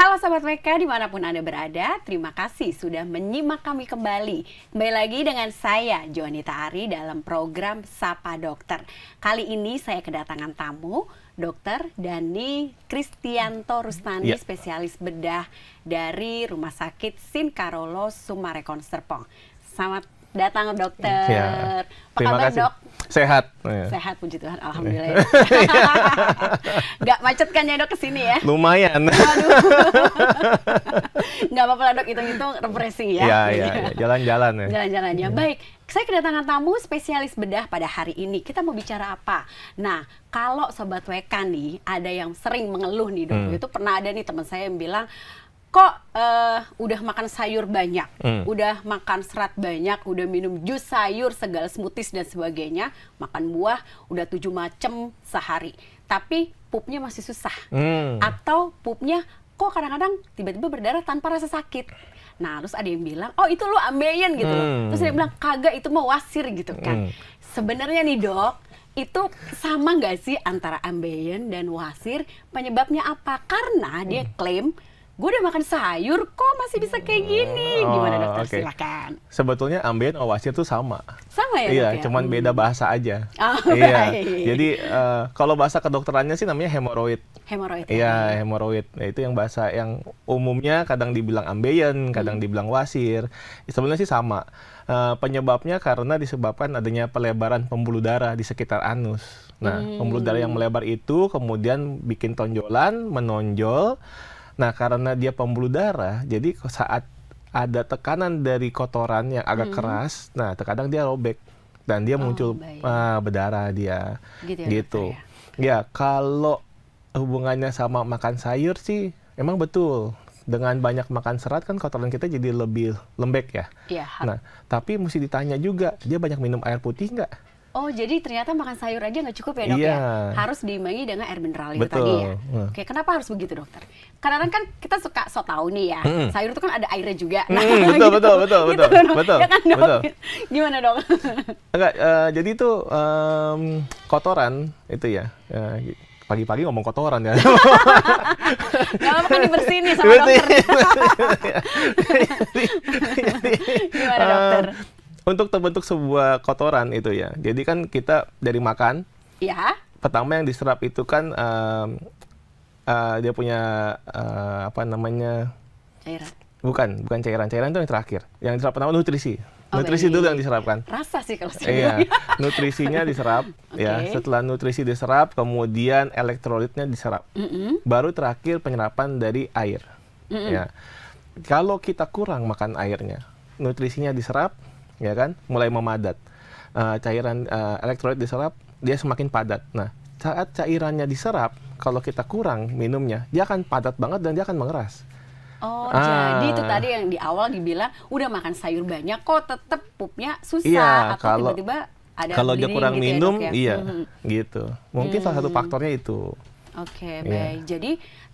Halo sahabat WK dimanapun Anda berada, terima kasih sudah menyimak kami kembali. Kembali lagi dengan saya, Joanita Ari dalam program Sapa Dokter. Kali ini saya kedatangan tamu, Dokter Dani Kristianto Rustani, ya. spesialis bedah dari Rumah Sakit Sin Sinkarolo Sumarekon Serpong. Selamat datang dokter. Ya. Apa kabar kasih. dok? Sehat. Oh, iya. Sehat puji Tuhan, iya. alhamdulillah. Ya. Gak macet kan ya dok kesini ya? Lumayan. Aduh. Gak apa-apa dok, hitung-hitung refreshing ya. Iya, iya, iya. jalan-jalan ya. Jalan-jalan ya. Baik, saya kedatangan tamu spesialis bedah pada hari ini. Kita mau bicara apa? Nah, kalau Sobat Wekan nih, ada yang sering mengeluh nih dok, hmm. itu pernah ada nih teman saya yang bilang, kok uh, udah makan sayur banyak, hmm. udah makan serat banyak, udah minum jus sayur, segala smoothies dan sebagainya, makan buah, udah tujuh macam sehari, tapi pupnya masih susah, hmm. atau pupnya kok kadang-kadang tiba-tiba berdarah tanpa rasa sakit. Nah, terus ada yang bilang, oh itu lu ambeien gitu loh. Hmm. Terus ada yang bilang, kagak itu mau wasir gitu kan. Hmm. Sebenarnya nih dok, itu sama nggak sih antara ambeien dan wasir? Penyebabnya apa? Karena dia hmm. klaim gue udah makan sayur kok masih bisa kayak gini gimana oh, dokter okay. silakan sebetulnya ambeien, wasir tuh sama sama ya iya ya? cuman hmm. beda bahasa aja oh, iya jadi uh, kalau bahasa kedokterannya sih namanya hemoroid hemoroid iya ya. hemoroid nah, itu yang bahasa yang umumnya kadang dibilang ambeien, kadang hmm. dibilang wasir sebenarnya sih sama Uh, penyebabnya karena disebabkan adanya pelebaran pembuluh darah di sekitar anus. Nah, hmm. pembuluh darah yang hmm. melebar itu kemudian bikin tonjolan, menonjol, Nah, karena dia pembuluh darah, jadi saat ada tekanan dari kotoran yang agak hmm. keras, nah terkadang dia robek dan dia oh, muncul uh, berdarah dia. Gitu. Ya, gitu. Ya? ya, kalau hubungannya sama makan sayur sih emang betul. Dengan banyak makan serat kan kotoran kita jadi lebih lembek ya. ya. Nah, tapi mesti ditanya juga, dia banyak minum air putih nggak? Oh jadi ternyata makan sayur aja nggak cukup ya dok Iya. ya? Harus diimbangi dengan air mineral itu Betul. tadi ya. Uh. Oke kenapa harus begitu dokter? Karena kan kita suka so tau nih ya, hmm. sayur itu kan ada airnya juga. Hmm, nah, betul, gitu. betul betul gitu, betul betul ya kan, dok? betul. Gimana dok? Enggak, uh, jadi itu um, kotoran itu ya. Uh, pagi-pagi ngomong kotoran ya. Gak apa-apa kan dibersihin nih sama dokter. Iya, iya, iya. Gimana dokter? untuk terbentuk sebuah kotoran itu ya. Jadi kan kita dari makan. Iya. Pertama yang diserap itu kan uh, uh, dia punya uh, apa namanya? Cairan. Bukan, bukan cairan. Cairan itu yang terakhir. Yang diserap pertama nutrisi. Oh, nutrisi itu dulu yang diserapkan. Rasa sih kalau saya. Iya, nutrisinya diserap. okay. Ya, setelah nutrisi diserap, kemudian elektrolitnya diserap. Mm -hmm. Baru terakhir penyerapan dari air. Mm -hmm. Ya, kalau kita kurang makan airnya, nutrisinya diserap, ya kan mulai memadat uh, cairan uh, elektrolit diserap dia semakin padat nah saat cairannya diserap kalau kita kurang minumnya dia akan padat banget dan dia akan mengeras Oh, ah. jadi itu tadi yang di awal dibilang udah makan sayur banyak kok tetap pupnya susah iya, atau kalau, tiba-tiba ada kalau dia kurang gitu ya, minum, ya, iya, -hmm. gitu. Mungkin -hmm. salah satu hmm. faktornya itu. Oke, okay, iya. yeah. baik. Jadi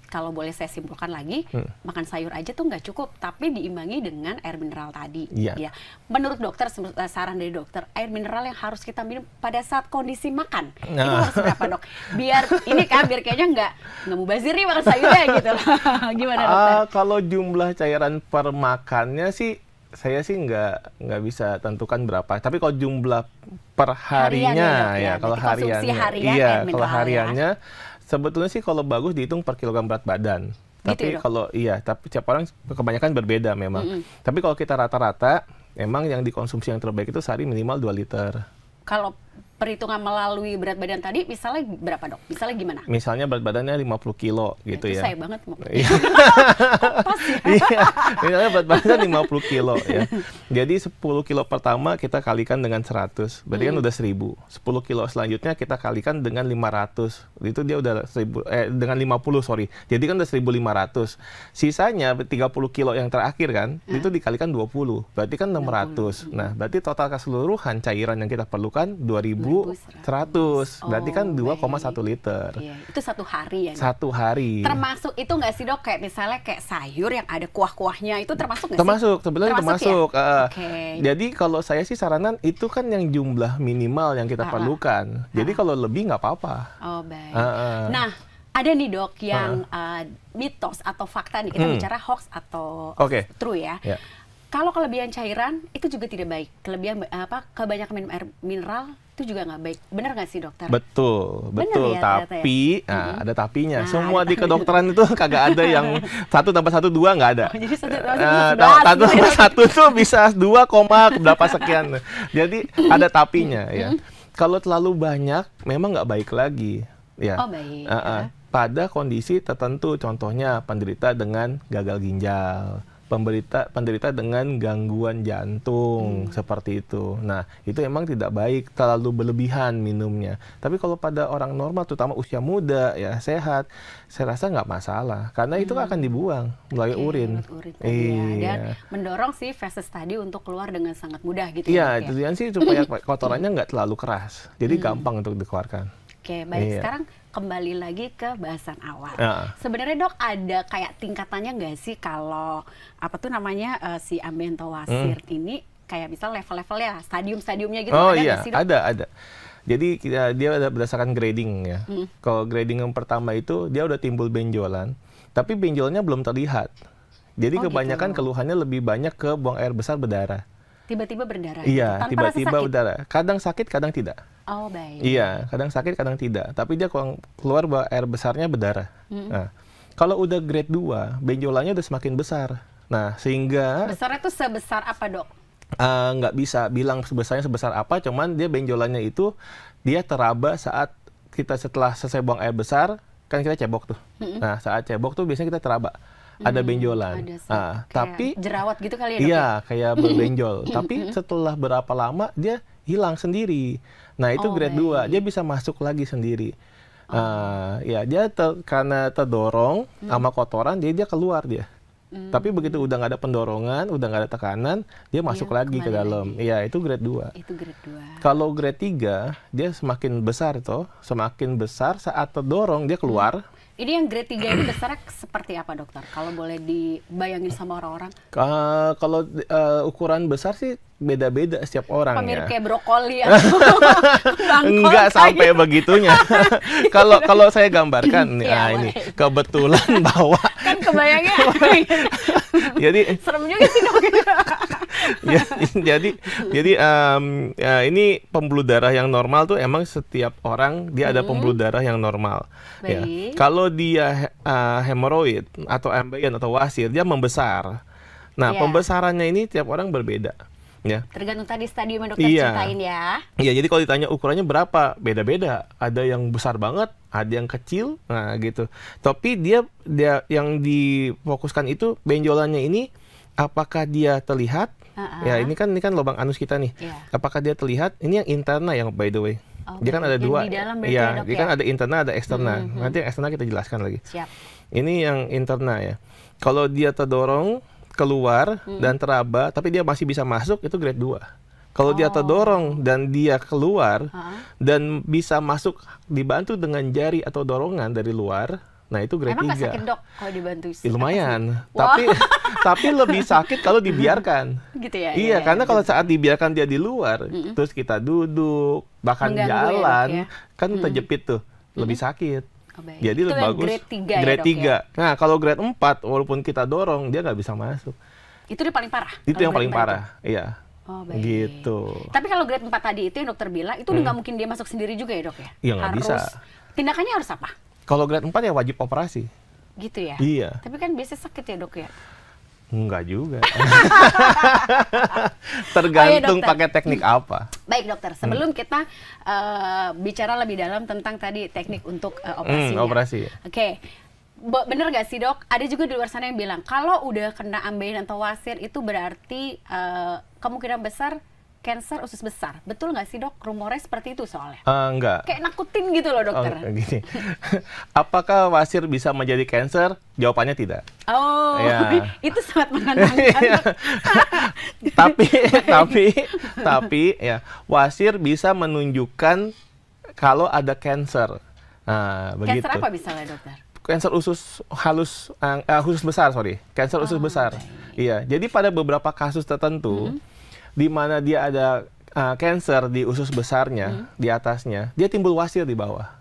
kalau boleh saya simpulkan lagi, hmm. makan sayur aja tuh nggak cukup, tapi diimbangi dengan air mineral tadi. Ya. Menurut dokter, eh, saran dari dokter, air mineral yang harus kita minum pada saat kondisi makan nah. itu harus berapa dok? Biar ini kan biar kayaknya nggak nggak mubazir nih makan sayurnya gitu loh. Gimana ah, dokter? Uh, kalau jumlah cairan per makannya sih saya sih nggak nggak bisa tentukan berapa tapi kalau jumlah per harinya harian ya, ya, ya kalau harian iya kalau ya. hariannya Sebetulnya sih kalau bagus dihitung per kilogram berat badan. Gitu tapi ya kalau iya, tapi setiap orang kebanyakan berbeda memang. Mm -hmm. Tapi kalau kita rata-rata, emang yang dikonsumsi yang terbaik itu sehari minimal 2 liter. Kalau perhitungan melalui berat badan tadi misalnya berapa dok? Misalnya gimana? Misalnya berat badannya 50 kilo gitu ya. Itu saya banget. Iya. Pas ya. Iya. Misalnya berat badannya 50 kilo ya. Jadi 10 kilo pertama kita kalikan dengan 100. Berarti kan hmm. kan udah 1000. 10 kilo selanjutnya kita kalikan dengan 500. Itu dia udah 1000 eh dengan 50 sorry. Jadi kan udah 1500. Sisanya 30 kilo yang terakhir kan hmm? itu dikalikan 20. Berarti kan 600. 20. Nah, berarti total keseluruhan cairan yang kita perlukan 2000 1.100. Oh, Berarti kan 2,1 liter. Iya. Itu satu hari ya? Satu hari. Termasuk itu nggak sih dok kayak misalnya kayak sayur yang ada kuah-kuahnya itu termasuk nggak Termasuk, sebenarnya termasuk. Ya? termasuk. Ya? Uh, eh. okay. Jadi kalau saya sih saranan itu kan yang jumlah minimal yang kita uh -uh. perlukan. jadi -uh. Ah. Jadi kalau lebih nggak apa-apa. Oh Uh -uh. Nah ada nih dok yang uh, mitos atau fakta nih kita hmm. bicara hoax atau okay. true ya. Yeah. Kalau kelebihan cairan itu juga tidak baik. Kelebihan apa kebanyakan minum air mineral itu juga nggak baik. Benar nggak sih dokter? Betul, betul. ya, ya. tapi ya? nah, ada tapinya. Nah, Semua di kedokteran itu kagak ada yang satu tambah satu dua nggak ada. Oh, jadi satu tambah eh, satu, satu, gitu ya. satu tuh bisa dua koma berapa sekian. Jadi ada tapinya ya. Kalau terlalu banyak, memang nggak baik lagi. Ya. Oh baik. Uh -uh. Ya. Pada kondisi tertentu, contohnya penderita dengan gagal ginjal pemberita, penderita dengan gangguan jantung hmm. seperti itu. Nah, itu emang tidak baik terlalu berlebihan minumnya. Tapi kalau pada orang normal, terutama usia muda ya sehat, saya rasa nggak masalah karena hmm. itu akan dibuang melalui okay, urin. urin ya. iya. Dan mendorong si feses tadi untuk keluar dengan sangat mudah gitu. Iya, ya, ya? tujuan sih supaya kotorannya nggak terlalu keras, jadi hmm. gampang untuk dikeluarkan. Oke, okay, baik iya. sekarang kembali lagi ke bahasan awal. Uh. Sebenarnya dok ada kayak tingkatannya nggak sih kalau apa tuh namanya uh, si wasir hmm. ini kayak misal level-levelnya, stadium-stadiumnya gitu oh, ada iya. sih dok? Ada, ada. Jadi kita, dia ada berdasarkan grading ya. Hmm. Kalau grading yang pertama itu dia udah timbul benjolan, tapi benjolannya belum terlihat. Jadi oh, gitu. kebanyakan gitu. keluhannya lebih banyak ke buang air besar berdarah. Tiba-tiba berdarah. Iya, tiba-tiba berdarah. Kadang sakit, kadang tidak. Oh baik. Iya, kadang sakit, kadang tidak. Tapi dia kalau keluar air besarnya berdarah. -hmm. Nah, kalau udah grade 2, benjolannya udah semakin besar. Nah, sehingga Besarnya itu sebesar apa, Dok? Uh, bisa bilang sebesarnya sebesar apa, cuman dia benjolannya itu dia teraba saat kita setelah selesai buang air besar, kan kita cebok tuh. -hmm. Nah, saat cebok tuh biasanya kita teraba. ada benjolan. Ada Nah, tapi jerawat gitu kali ya. Iya, ya? kayak berbenjol. tapi setelah berapa lama dia hilang sendiri. Nah itu oh, grade dua 2, dia bisa masuk lagi sendiri. Oh. Uh, ya dia ter, karena terdorong hmm. sama kotoran jadi dia keluar dia. Hmm. Tapi begitu udah nggak ada pendorongan, udah nggak ada tekanan, dia iya, masuk ya, lagi ke dalam. Iya, itu grade 2. Itu grade 2. Kalau grade 3, dia semakin besar toh, semakin besar saat terdorong dia keluar, hmm ini yang grade 3 ini besar seperti apa dokter? Kalau boleh dibayangin sama orang-orang? Uh, kalau uh, ukuran besar sih beda-beda setiap orang Pemirip ya. kayak brokoli atau ya? Enggak sampai gitu. begitunya. Kalau kalau saya gambarkan, nah ini kebetulan bahwa kan kebayangnya jadi eh. serem juga sih dok. ya, jadi jadi um, ya, ini pembuluh darah yang normal tuh emang setiap orang dia hmm. ada pembuluh darah yang normal. Ya. Baik. Ya. Kalau dia uh, hemoroid atau ambeien atau wasir dia membesar. Nah, yeah. pembesarannya ini tiap orang berbeda. Ya. Tergantung tadi stadium yang dokter iya. ceritain ya. Iya, jadi kalau ditanya ukurannya berapa, beda-beda. Ada yang besar banget, ada yang kecil, nah gitu. Tapi dia dia yang difokuskan itu benjolannya ini apakah dia terlihat? Uh-uh. Ya, ini kan ini kan lubang anus kita nih. Yeah. Apakah dia terlihat? Ini yang interna yang by the way. Oh, dia kan ada dua. Di dalam iya, ya, ya, dia kan ya? ada interna ada eksternal. Mm-hmm. Hmm, hmm. Nanti yang eksternal kita jelaskan lagi. Siap. Ini yang interna ya. Kalau dia terdorong, keluar hmm. dan teraba tapi dia masih bisa masuk itu grade 2. Kalau oh. dia terdorong dan dia keluar huh? dan bisa masuk dibantu dengan jari atau dorongan dari luar, nah itu grade Emang 3. Emang kalau dibantu? Ya, lumayan, wow. tapi tapi lebih sakit kalau dibiarkan. Gitu ya. Iya, ya, ya. karena ya. kalau gitu. saat dibiarkan dia di luar, mm -hmm. terus kita duduk, bahkan Mengganggu ya, jalan, ya, ya? kan mm -hmm. terjepit tuh, lebih sakit. Jadi itu bagus. Grade 3 ya, grade ya, 3. Ya? Nah, kalau grade 4 walaupun kita dorong dia nggak bisa masuk. Itu yang paling parah. Itu yang paling parah. Itu? Iya. Oh, baik. Gitu. Tapi kalau grade 4 tadi itu yang dokter bilang itu hmm. mungkin dia masuk sendiri juga ya, Dok ya? Iya, nggak bisa. Tindakannya harus apa? Kalau grade 4 ya wajib operasi. Gitu ya? Iya. Tapi kan biasanya sakit ya, Dok ya? Enggak juga. Tergantung oh Ayo, iya, pakai teknik hmm. apa. Baik dokter, hmm. sebelum hmm. kita uh, bicara lebih dalam tentang tadi teknik untuk uh, eh, operasi. Hmm, operasi. Ya. Oke. Okay. Bener gak sih dok? Ada juga di luar sana yang bilang kalau udah kena ambeien atau wasir itu berarti uh, kemungkinan besar kanker usus besar. Betul nggak sih dok? Rumornya seperti itu soalnya. Uh, eh, enggak. Kayak nakutin gitu loh dokter. Oh, gini. Gitu. Apakah wasir bisa menjadi kanker? Jawabannya tidak. Oh, ya. itu sangat menantang. Iya. tapi, tapi, tapi ya wasir bisa menunjukkan kalau ada kanker. Nah, begitu. Kanker apa misalnya dokter? Kanker usus halus, uh, usus besar sorry, kanker oh, usus besar. Okay. Iya, jadi pada beberapa kasus tertentu. Mm -hmm di mana dia ada uh, cancer di usus besarnya, hmm. di atasnya, dia timbul wasir di bawah.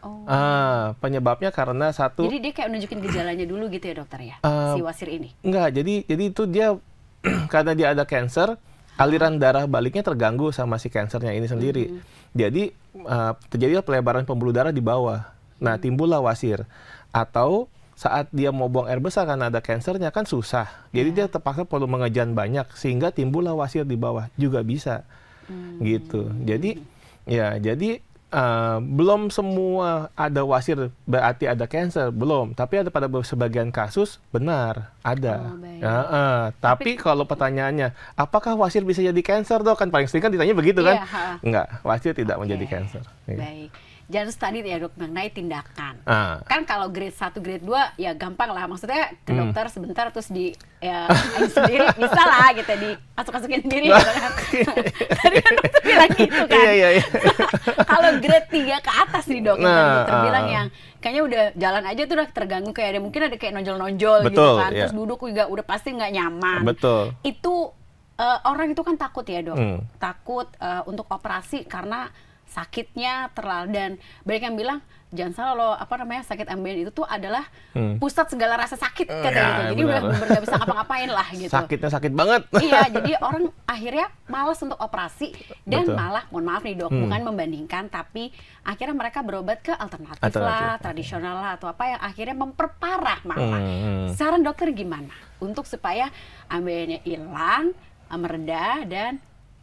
Oh. Ah, penyebabnya karena satu. Jadi dia kayak nunjukin gejalanya dulu gitu ya dokter ya, uh, si wasir ini. Enggak, jadi jadi itu dia karena dia ada cancer, ah. aliran darah baliknya terganggu sama si cancernya ini sendiri. -hmm. Jadi uh, terjadilah pelebaran pembuluh darah di bawah. Nah, hmm. timbullah wasir atau saat dia mau buang air besar karena ada kansernya kan susah. Jadi yeah. dia terpaksa perlu mengejan banyak sehingga timbullah wasir di bawah juga bisa. Hmm. Gitu. Jadi ya jadi uh, belum semua ada wasir berarti ada kanker, belum. Tapi ada pada sebagian kasus benar ada. Oh, ya, uh, Tapi, Tapi kalau pertanyaannya apakah wasir bisa jadi kanker dok kan paling sering kan ditanya begitu kan? Iya, Enggak, wasir tidak okay. menjadi kanker. Iya. Baik jangan tadi ya dok mengenai tindakan. Ah. Kan kalau grade 1, grade 2 ya gampang lah. Maksudnya ke hmm. dokter sebentar terus di ya sendiri bisa lah gitu di masuk-masukin sendiri gitu kan. tadi kan dokter bilang gitu kan. Iya, iya, iya. kalau grade 3 ke atas nih dok, gitu kan. nah, kan dokter uh. bilang ah. yang kayaknya udah jalan aja tuh udah terganggu kayak ada mungkin ada kayak nonjol-nonjol gitu kan. Iya. Terus duduk juga udah pasti nggak nyaman. Betul. Itu uh, orang itu kan takut ya dok, hmm. takut uh, untuk operasi karena sakitnya terlalu dan banyak yang bilang jangan salah loh apa namanya sakit ambien itu tuh adalah hmm. pusat segala rasa sakit hmm, eh, katanya gitu. ya, gitu. Jadi benar. nggak bisa ngapa-ngapain lah gitu. Sakitnya sakit banget. iya, jadi orang akhirnya malas untuk operasi dan Betul. malah mohon maaf nih dok, hmm. bukan membandingkan tapi akhirnya mereka berobat ke alternatif, alternatif. lah, tradisional lah atau apa yang akhirnya memperparah malah. Hmm, hmm. Saran dokter gimana untuk supaya ambiennya hilang, meredah dan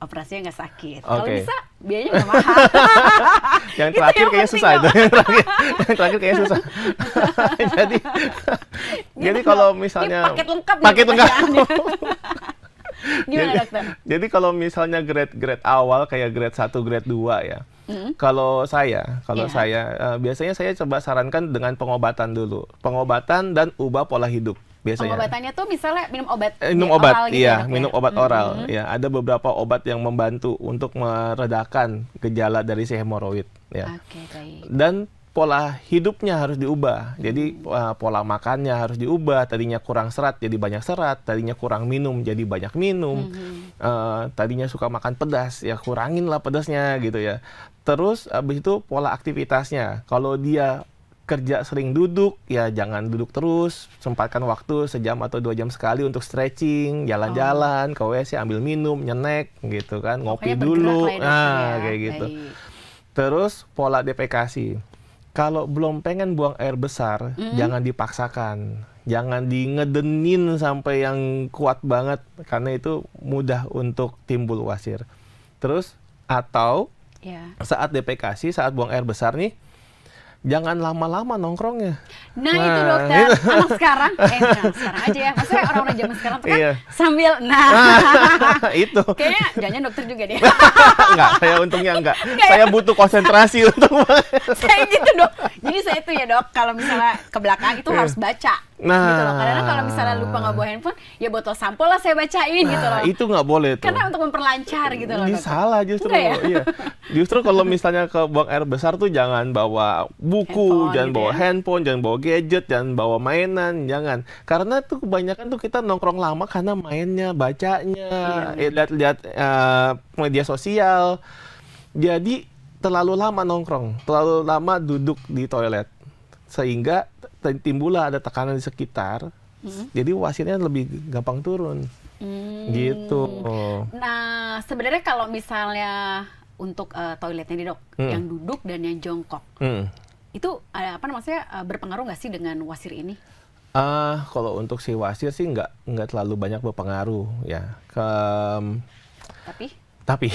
operasinya nggak sakit. Okay. Kalau bisa biayanya nggak mahal. yang terakhir yang kayaknya susah itu. yang terakhir, yang terakhir kayaknya susah. jadi gitu jadi kalau misalnya Ini paket lengkap paket lengkap. Gimana jadi, dokter? Jadi kalau misalnya grade-grade awal kayak grade 1, grade 2 ya. Mm-hmm. Kalau saya, kalau yeah. saya uh, biasanya saya coba sarankan dengan pengobatan dulu. Pengobatan dan ubah pola hidup biasanya. Pengobatannya tuh misalnya minum obat eh, minum obat, oral gitu iya, ya, ya, minum obat oral. Mm -hmm. Ya, ada beberapa obat yang membantu untuk meredakan gejala dari si hemoroid ya. Okay, baik. Dan pola hidupnya harus diubah. Jadi uh, pola makannya harus diubah. Tadinya kurang serat jadi banyak serat, tadinya kurang minum jadi banyak minum. hmm Uh, tadinya suka makan pedas ya kurangin lah pedasnya gitu ya. Terus abis itu pola aktivitasnya. Kalau dia kerja sering duduk, ya jangan duduk terus, sempatkan waktu sejam atau dua jam sekali untuk stretching, jalan-jalan, oh. ke WC ambil minum, nyenek gitu kan, ngopi dulu, nah ya. kayak gitu. Terus pola defekasi Kalau belum pengen buang air besar, mm -hmm. jangan dipaksakan. Jangan di ngedenin sampai yang kuat banget karena itu mudah untuk timbul wasir. Terus atau yeah. saat defekasi saat buang air besar nih jangan lama-lama nongkrongnya. Nah, nah itu dokter, gitu. anak sekarang, eh sekarang aja ya, maksudnya orang-orang zaman sekarang kan iya. sambil, nah, ah, itu. Kayaknya jangan dokter juga deh. enggak, saya untungnya enggak. Ya? saya butuh konsentrasi untuk. saya gitu dok, itu ya dok, kalau misalnya ke belakang itu harus iya. baca. Nah, gitu loh. Karena kalau misalnya lupa nggak bawa handphone, ya botol sampo lah saya bacain nah, gitu loh. Itu nggak boleh tuh. Karena untuk memperlancar gitu loh. dok. salah justru. ya? Iya. Justru kalau misalnya ke buang air besar tuh jangan bawa buku, handphone, jangan gitu bawa ya? handphone, jangan bawa gadget, jangan bawa mainan, jangan. Karena tuh kebanyakan tuh kita nongkrong lama karena mainnya, bacanya, iya. Ya, lihat-lihat iya. uh, media sosial. Jadi terlalu lama nongkrong, terlalu lama duduk di toilet, sehingga timbullah ada tekanan di sekitar. Hmm. Jadi wasirnya lebih gampang turun. Hmm. Gitu. Nah, sebenarnya kalau misalnya untuk uh, toiletnya di dok, hmm. yang duduk dan yang jongkok, hmm. itu ada apa namanya eh, berpengaruh nggak sih dengan wasir ini? Uh, kalau untuk si wasir sih nggak nggak terlalu banyak berpengaruh ya. Ke, Tapi tapi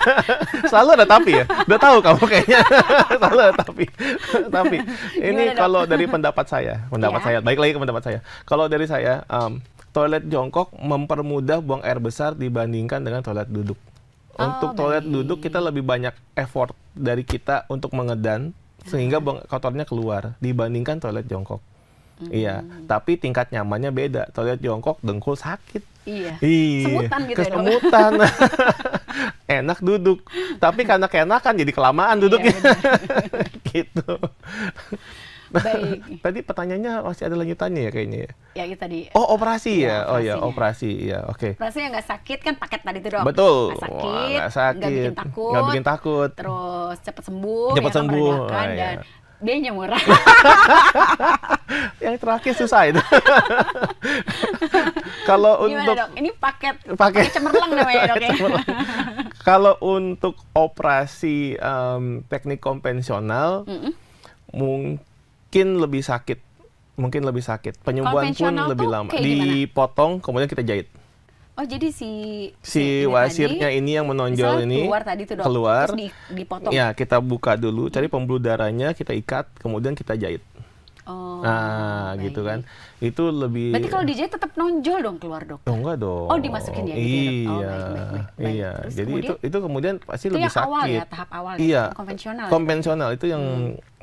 selalu ada tapi ya udah tahu kamu kayaknya selalu ada tapi tapi ini kalau dari pendapat saya pendapat ya. saya baik lagi ke pendapat saya kalau dari saya um, toilet jongkok mempermudah buang air besar dibandingkan dengan toilet duduk oh, untuk baik. toilet duduk kita lebih banyak effort dari kita untuk mengedan sehingga iya. buang kotornya keluar dibandingkan toilet jongkok mm iya tapi tingkat nyamannya beda toilet jongkok dengkul sakit Iya. Iya. Semutan gitu ya, Kesemutan. ya Enak duduk. Tapi karena keenakan jadi kelamaan iya, duduknya. Iya, gitu. Nah, Baik. Tadi pertanyaannya masih ada lanjutannya ya kayaknya ya? Ya itu tadi. Oh operasi ya? ya? Oh ya operasi ya oke. Okay. Operasi yang nggak sakit kan paket tadi itu dong. Betul. Nggak sakit, nggak bikin takut. Nggak bikin takut. Terus cepat sembuh. Cepat ya kan, sembuh. Kan, oh, dan dia yang murah. yang terakhir susah itu. Kalau untuk dok? ini paket paket cemerlang namanya dok ya. Kalau untuk operasi um, teknik konvensional mm -mm. mungkin lebih sakit, mungkin lebih sakit. Penyembuhan pun lebih lama. Dipotong kemudian kita jahit. Oh jadi si si, wasirnya tadi, ini yang menonjol ini keluar tadi tuh dok, keluar terus dipotong. Ya kita buka dulu, cari pembuluh darahnya, kita ikat, kemudian kita jahit. Oh, nah, baik. gitu kan. Itu lebih Berarti kalau dijahit tetap nonjol dong keluar dok? Oh, enggak dong. Oh, dimasukin ya gitu iya, ya. Oh, baik, baik, baik, baik. Iya. Terus Jadi kemudian, itu itu kemudian pasti itu lebih yang sakit. awal ya, tahap awal ya? iya. ya, konvensional. Konvensional itu yang hmm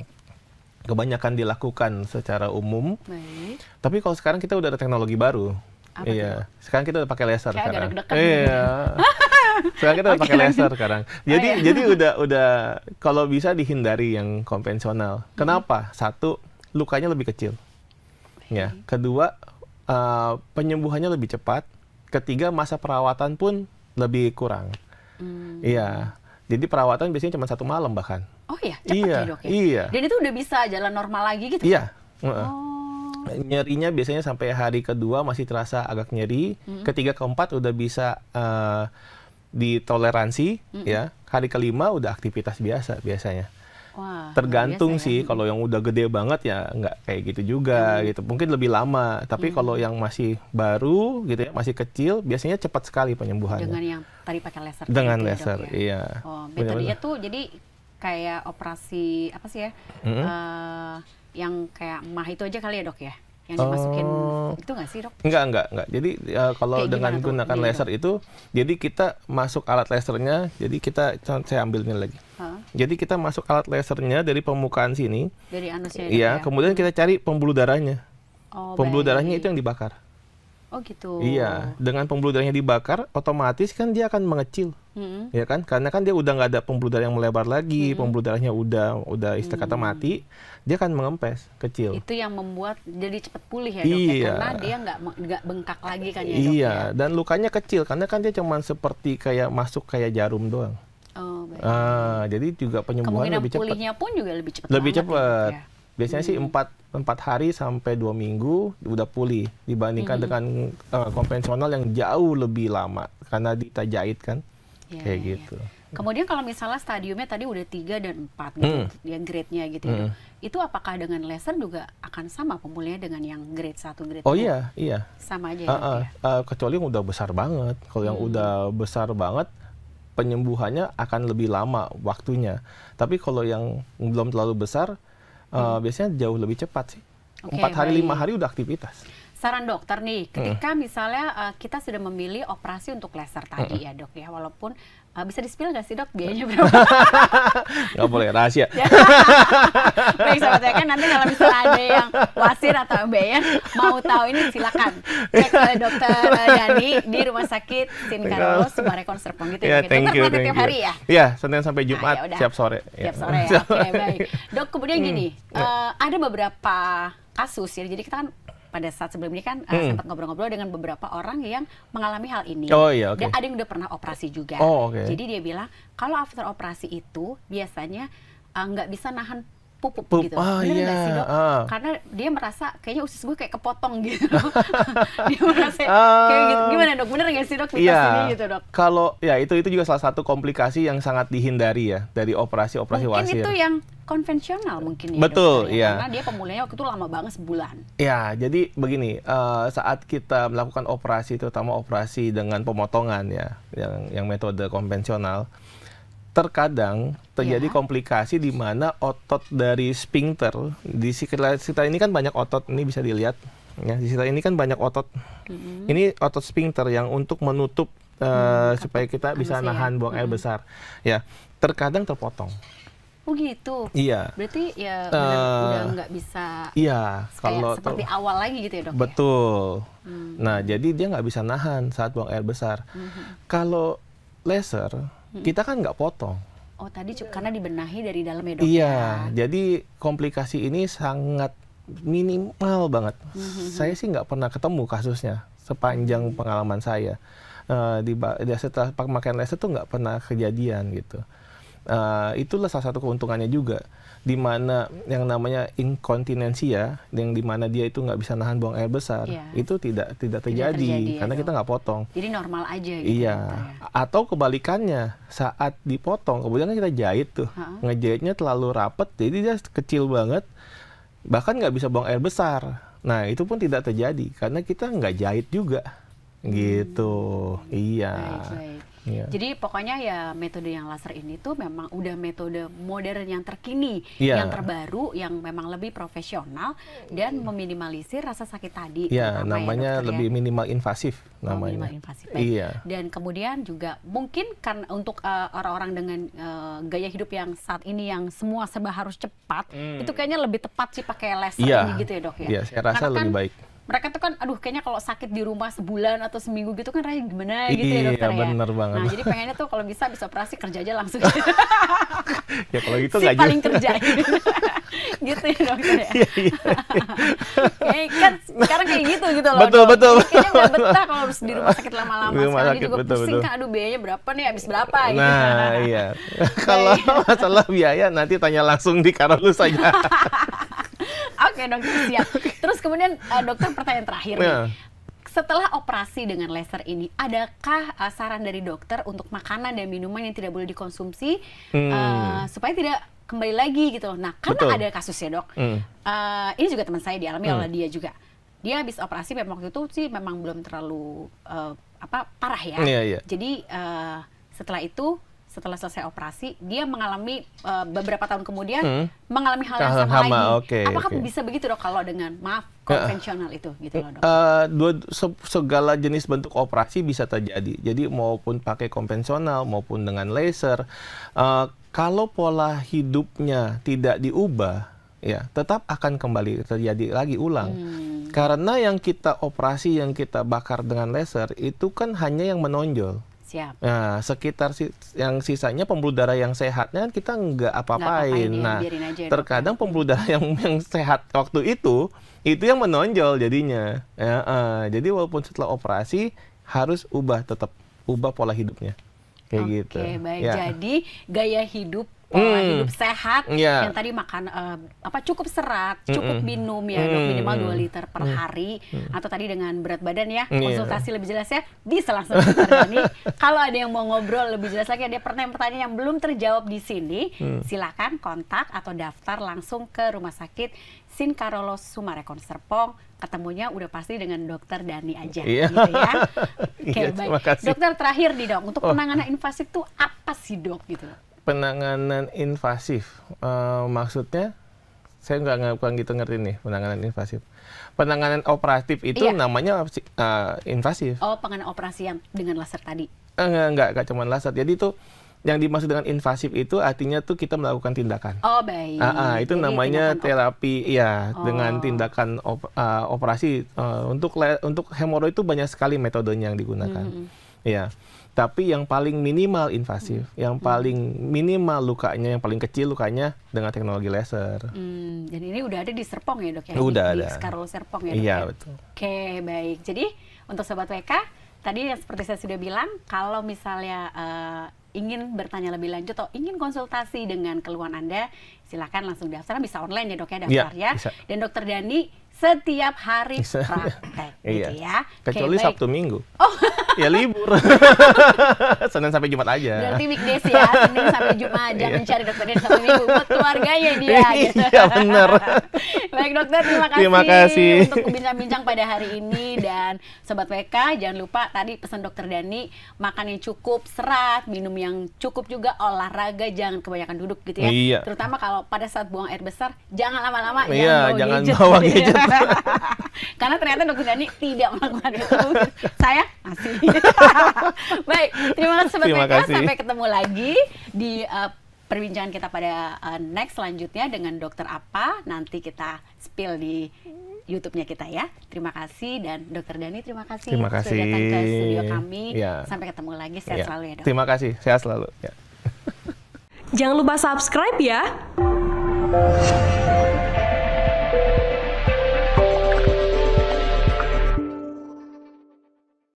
kebanyakan dilakukan secara umum. Baik. Tapi kalau sekarang kita udah ada teknologi baru. Apa iya. Itu? Sekarang kita udah pakai laser Kayak sekarang. Agak iya. sekarang kita udah pakai laser sekarang. Jadi oh, iya. jadi udah udah kalau bisa dihindari yang konvensional. Mm-hmm. Kenapa? Hmm. Satu, lukanya lebih kecil. Okay. Ya. Kedua, uh, penyembuhannya lebih cepat. Ketiga, masa perawatan pun lebih kurang. Hmm. Iya. Jadi perawatan biasanya cuma satu malam bahkan. Oh iya, cepat iya, ya dok ya. Iya. Dan itu udah bisa jalan normal lagi gitu. Iya. Oh nyerinya biasanya sampai hari kedua masih terasa agak nyeri, mm -hmm. ketiga keempat udah bisa uh, ditoleransi, mm -hmm. ya. Hari kelima udah aktivitas biasa biasanya. Wah, tergantung biasa, ya. sih ya? kalau yang udah gede banget ya nggak kayak gitu juga hmm. gitu mungkin lebih lama tapi hmm. kalau yang masih baru gitu ya masih kecil biasanya cepat sekali penyembuhannya dengan yang tadi pakai laser gitu dengan ya, laser ya? iya oh metodenya iya tuh jadi kayak operasi apa sih ya hmm. uh, yang kayak mah itu aja kali ya dok ya? Yang dimasukin uh, itu nggak sih dok? Enggak, enggak, enggak. Jadi uh, kalau kayak dengan gunakan laser itu, jadi kita masuk alat lasernya, jadi kita, saya ambil lagi. Huh? Jadi kita masuk alat lasernya dari permukaan sini. Dari anusnya? Iya, ya. kemudian kita cari pembuluh darahnya. Oh, pembuluh baik. darahnya itu yang dibakar. Oh gitu. Iya, dengan pembuluh darahnya dibakar, otomatis kan dia akan mengecil hmm. ya kan karena kan dia udah nggak ada pembuluh darah yang melebar lagi hmm. pembuluh darahnya udah udah istilah kata mati dia kan mengempes kecil itu yang membuat jadi cepat pulih ya dok ya? iya. ya karena dia nggak nggak bengkak lagi kan ya dok iya ya? dan lukanya kecil karena kan dia cuma seperti kayak masuk kayak jarum doang oh, Ah, jadi juga penyembuhan lebih cepat pulihnya pun juga lebih cepat lebih ya, cepat ya? biasanya hmm. sih empat empat hari sampai dua minggu udah pulih dibandingkan hmm. dengan uh, konvensional yang jauh lebih lama karena ditajahit kan Ya, kayak ya, gitu. Ya. Kemudian kalau misalnya stadiumnya tadi udah tiga dan empat gitu, hmm. yang ya grade-nya gitu ya, Hmm. Itu apakah dengan laser juga akan sama pemulihan dengan yang grade 1, grade 2? Oh iya, iya. Sama aja uh, uh, ya? Uh, kecuali yang udah besar banget. Kalau yang hmm. udah besar banget, penyembuhannya akan lebih lama waktunya. Tapi kalau yang belum terlalu besar, uh, hmm. biasanya jauh lebih cepat sih. Empat 4 hari, lima hari udah aktivitas saran dokter nih, ketika hmm. misalnya uh, kita sudah memilih operasi untuk laser tadi hmm. ya dok ya, walaupun uh, bisa di-spill nggak sih dok biayanya berapa? gak boleh, rahasia. Baik, saya kan nanti kalau misalnya ada yang wasir atau ya, mau tahu ini silakan cek ke eh, dokter Dani di Rumah Sakit Sin Carlos, Sumarekon Serpong gitu ya. Yeah, ya, thank dokter you, tiap hari ya? Iya, yeah, Senin sampai nah, Jumat, nah, ya siap sore. Siap iya. sore ya, oke okay, baik. Dok, kemudian hmm. gini, uh, ada beberapa kasus ya, jadi kita kan pada saat sebelum kan eh, hmm. sempat ngobrol-ngobrol dengan beberapa orang yang mengalami hal ini. Oh iya. Okay. Dan ada yang udah pernah operasi juga. Oh, okay. Jadi dia bilang kalau after operasi itu biasanya eh, nggak uh, bisa nahan pupuk Pup, gitu. Ah, Bener iya, sih dok? Uh. Karena dia merasa kayaknya usus gue kayak kepotong gitu. dia merasa uh, kayak ah. gitu. Gimana dok? Bener nggak sih dok? Iya. gitu dok. Kalau ya itu itu juga salah satu komplikasi yang sangat dihindari ya dari operasi-operasi mungkin wasir. Mungkin itu yang konvensional mungkin. Ya, Betul. Dok, ya. Iya. Karena dia pemulihannya waktu itu lama banget sebulan. Ya, jadi begini uh, saat kita melakukan operasi terutama operasi dengan pemotongan ya yang yang metode konvensional terkadang terjadi yeah. komplikasi di mana otot dari sphincter di sekitar ini kan banyak otot ini bisa dilihat ya di sekitar ini kan banyak otot hmm ini otot sphincter yang untuk menutup uh, supaya kita bisa ya? nahan buang mm. air besar ya terkadang terpotong Oh gitu. Iya. Berarti ya uh, udah nggak bisa. Iya. Kalau seperti awal lagi gitu ya dok. Ya? Betul. Ya? Hmm. Nah jadi dia nggak bisa nahan saat buang air besar. -hmm. Kalau laser kita kan nggak potong. Oh tadi karena dibenahi dari dalam iya, ya dok? Iya, jadi komplikasi ini sangat minimal banget. Mm-hmm. Saya sih nggak pernah ketemu kasusnya sepanjang pengalaman saya. Uh, di, di setelah pemakaian laser tuh nggak pernah kejadian gitu uh, itulah salah satu keuntungannya juga di mana yang namanya ya, yang di mana dia itu nggak bisa nahan buang air besar yeah. itu tidak tidak terjadi, tidak terjadi ya, karena ya, kita nggak potong jadi normal aja gitu iya ya. ya. atau kebalikannya saat dipotong kemudian kan kita jahit tuh ha? ngejahitnya terlalu rapet jadi dia kecil banget bahkan nggak bisa buang air besar nah itu pun tidak terjadi karena kita nggak jahit juga gitu hmm. iya baik, baik. Yeah. Jadi pokoknya ya metode yang laser ini tuh memang udah metode modern yang terkini, yeah. yang terbaru, yang memang lebih profesional dan meminimalisir rasa sakit tadi. Yeah, iya, ya, namanya ya, lebih ya. minimal invasif oh, namanya. minimal invasif. Iya. Dan kemudian juga mungkin kan untuk eh, orang-orang uh, dengan uh, gaya hidup yang saat ini yang semua serba harus cepat, mm. itu kayaknya lebih tepat sih pakai laser yeah. ini gitu ya, Dok ya. Iya, yeah, saya rasa Karena lebih kan, baik mereka tuh kan aduh kayaknya kalau sakit di rumah sebulan atau seminggu gitu kan rasanya gimana gitu ya iya, ya dokter bener ya. bener banget. Nah, jadi pengennya tuh kalau bisa bisa operasi kerja aja langsung. ya kalau gitu nggak si paling kerja gitu. gitu ya dokter ya. Iya, iya. kayak kan sekarang kayak gitu gitu loh. Betul, dok. betul. Kayaknya nggak betah kalau harus di rumah sakit lama-lama. Rumah sakit, juga betul, pusing betul. kan aduh biayanya berapa nih habis berapa nah, gitu. Nah, iya. kalau masalah biaya nanti tanya langsung di Karolus saja. Oke okay, dokter siap. Terus kemudian uh, dokter pertanyaan terakhir nih. Ya. Setelah operasi dengan laser ini, adakah uh, saran dari dokter untuk makanan dan minuman yang tidak boleh dikonsumsi hmm. uh, supaya tidak kembali lagi gitu loh. Nah, karena Betul. ada kasus ya dok, hmm. uh, ini juga teman saya dialami hmm. oleh dia juga. Dia habis operasi memang waktu itu sih memang belum terlalu uh, apa parah ya. Yeah, yeah. Jadi uh, setelah itu setelah selesai operasi dia mengalami uh, beberapa tahun kemudian hmm. mengalami hal yang sama, sama lagi. Okay, Apakah okay. bisa begitu dok kalau dengan maaf eh, konvensional uh, itu gitu loh dok? Uh, dua, se segala jenis bentuk operasi bisa terjadi. Jadi maupun pakai konvensional maupun dengan laser, uh, kalau pola hidupnya tidak diubah, ya tetap akan kembali terjadi lagi ulang. Hmm. Karena yang kita operasi yang kita bakar dengan laser itu kan hanya yang menonjol Siap. Nah, sekitar si, yang sisanya pembuluh darah yang sehatnya kan kita nggak apa-apain. Ya, nah, aja, terkadang dok, pembuluh darah yang yang sehat waktu itu itu yang menonjol jadinya. Ya, uh, jadi walaupun setelah operasi harus ubah tetap ubah pola hidupnya. Kayak Oke, okay, gitu. baik. Ya. Jadi gaya hidup pola mm. hidup sehat yeah. yang tadi makan uh, apa cukup serat, hmm. cukup mm -mm. minum ya mm. minimal 2 liter per mm hari mm atau tadi dengan berat badan ya iya. konsultasi yeah. lebih jelas ya bisa langsung ke ini Kalau ada yang mau ngobrol lebih jelas lagi ada pertanyaan-pertanyaan yang belum terjawab di sini, mm. silakan kontak atau daftar langsung ke Rumah Sakit Sin Carolo Sumarekon Serpong ketemunya udah pasti dengan dokter Dani aja yeah. gitu ya. Oke, okay, iya, yeah, baik. Dokter terakhir nih, Dok, untuk oh. penanganan invasif itu apa sih, Dok gitu? penanganan invasif e, maksudnya saya nggak kurang gitu ngerti nih penanganan invasif. Penanganan operatif itu iya. namanya uh, invasif. Oh, penanganan operasi yang dengan laser tadi. Enggak, eh, enggak, enggak cuma laser. Jadi itu yang dimaksud dengan invasif itu artinya tuh kita melakukan tindakan. Oh, baik. Ah, ah itu Jadi, namanya terapi ya oh. dengan tindakan op, uh, operasi uh, untuk le, untuk hemoroid itu banyak sekali metodenya yang digunakan. -hmm. Ya, Tapi yang paling minimal invasif, hmm. yang paling minimal lukanya, yang paling kecil lukanya dengan teknologi laser. Hmm, dan ini udah ada di Serpong ya dok ya? Udah di, ada. Di Serpong ya dok iya, ya? betul. Oke, baik. Jadi untuk Sobat WK, tadi yang seperti saya sudah bilang, kalau misalnya uh, ingin bertanya lebih lanjut atau ingin konsultasi dengan keluhan Anda, silakan langsung daftar. Bisa online ya dok ya iya, daftar ya. ya. Dan dokter Dani setiap hari iya. praktek gitu iya. ya. Kecuali okay, Sabtu Minggu. Oh. ya libur. Senin sampai Jumat aja. Berarti weekdays ya, Senin sampai Jumat aja. Iya. Mencari dokternya di Sabtu Minggu buat keluarganya dia gitu. Iya benar. Baik dokter, terima kasih, terima kasih. untuk bincang-bincang pada hari ini dan sobat WK jangan lupa tadi pesan dokter Dani makan yang cukup, serat, minum yang cukup juga, olahraga jangan kebanyakan duduk gitu ya. Iya. Terutama kalau pada saat buang air besar jangan lama-lama iya, ya, jangan bawa gadget. Jangan Karena ternyata dokter Dani tidak melakukan itu. Saya masih. Baik, terima kasih Sobat terima kasih. Sampai ketemu lagi di uh, perbincangan kita pada uh, next selanjutnya dengan dokter apa nanti kita spill di YouTube-nya kita ya. Terima kasih dan Dokter Dani terima kasih, terima kasih. sudah datang ke studio kami. Ya. Sampai ketemu lagi sehat ya. selalu ya dok. Terima kasih sehat selalu. Ya. Jangan lupa subscribe ya.